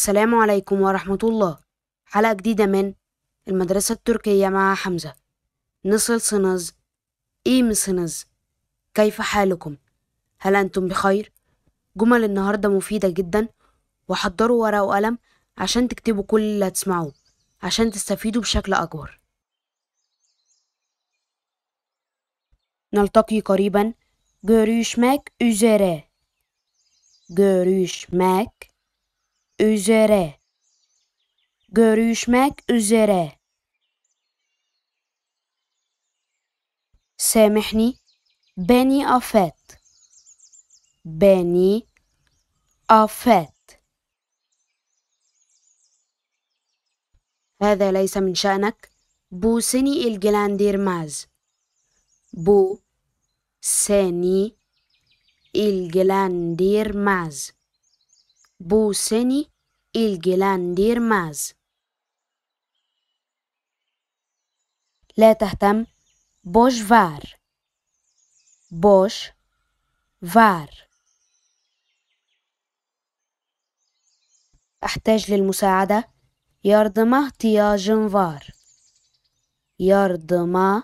السلام عليكم ورحمة الله حلقة جديدة من المدرسة التركية مع حمزة نصل صنز إيم صنز كيف حالكم؟ هل أنتم بخير؟ جمل النهاردة مفيدة جدا وحضروا ورقة وقلم عشان تكتبوا كل اللي هتسمعوه عشان تستفيدوا بشكل أكبر نلتقي قريبا görüşmek üzere görüşmek üzere görüşmek üzere semihni beni affet beni affet هذا ليس من شأنك bu seni ilgilendirmez bu seni ilgilendirmez بوسني ilgilendirmez. ماز لا تهتم بوش فار بوش فار أحتاج للمساعدة يردما احتياج فار يردما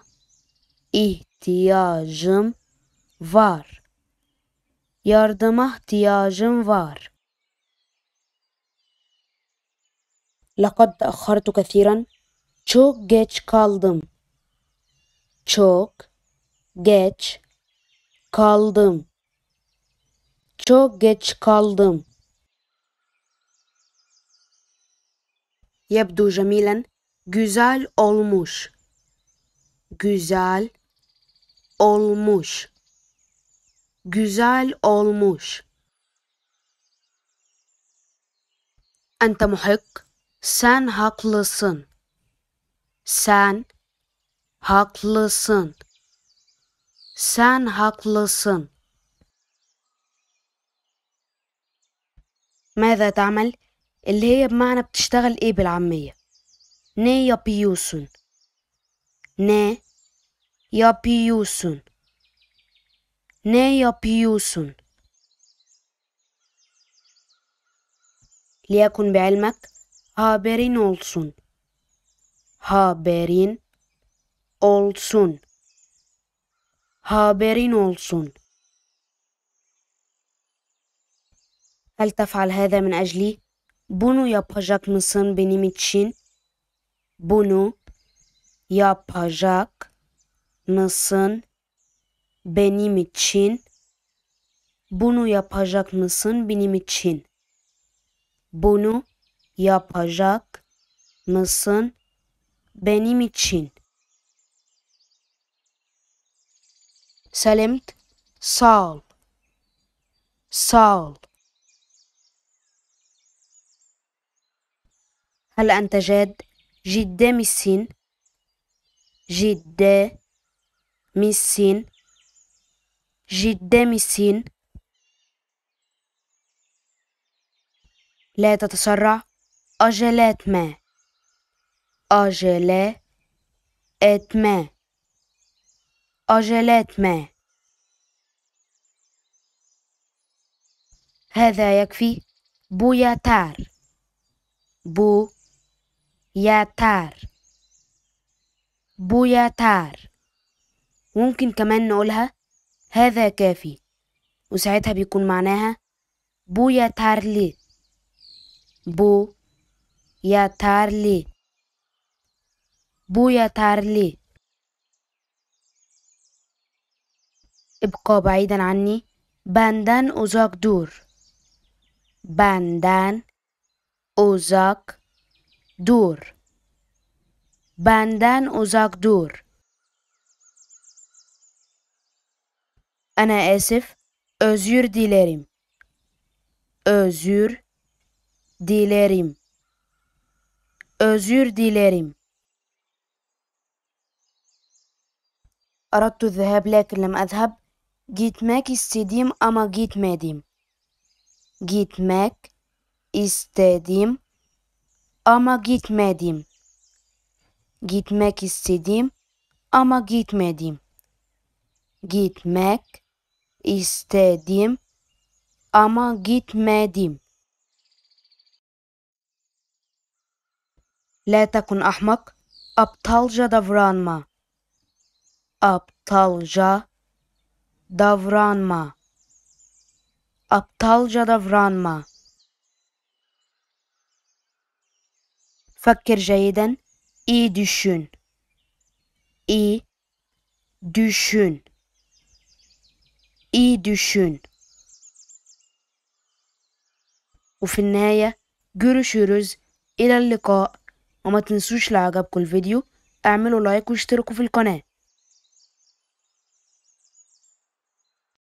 احتياج فار يردما احتياج فار Lakad akhartu kathiran. Çok geç kaldım. Çok geç kaldım. Çok geç kaldım. Yabdu cemilen. Güzel olmuş. Güzel olmuş. Güzel olmuş. Anta محق Sen haklısın. Sen haklısın. Sen haklısın. ماذا تعمل؟ اللي هي بمعنى بتشتغل إيه بالعامية؟ ني يا بيوسون ني يا بيوسون ني يا بيوسون ليكن بعلمك haberin olsun. Haberin olsun. Haberin olsun. هل تفعل هذا من أجلي؟ Bunu yapacak mısın benim için? Bunu yapacak mısın benim için? Bunu yapacak mısın benim için? Bunu yapacak mısın benim için? Selimt sağ ol. Sağ ol. هل أنت جاد؟ جدة مسين جدة مسين جدة مسين لا تتسرع أجل أتما أجل أتما أجل أتما هذا يكفي بو ياتار بو ياتار بو ياتار ممكن كمان نقولها هذا كافي وساعتها بيكون معناها بو ياتار لي بو yeterli. Bu yeterli. İbqa bayiden anni. Benden uzak dur. Benden uzak dur. Benden uzak dur. Ana esif. Özür dilerim. Özür dilerim. Özür dilerim. Aradtu zeheb lakin lem Gitmek istedim ama gitmedim. Gitmek istedim ama gitmedim. Gitmek istedim ama gitmedim. Gitmek istedim ama gitmedim. لا تكن أحمق أبطالجا دفرانما أبطالجا دفرانما أبطالجا دفرانما فكر جيدا إي دشون إي دشون إي دشون وفي النهاية görüşürüz. إلى اللقاء. وما تنسوش لو الفيديو اعملوا لايك واشتركوا في القناة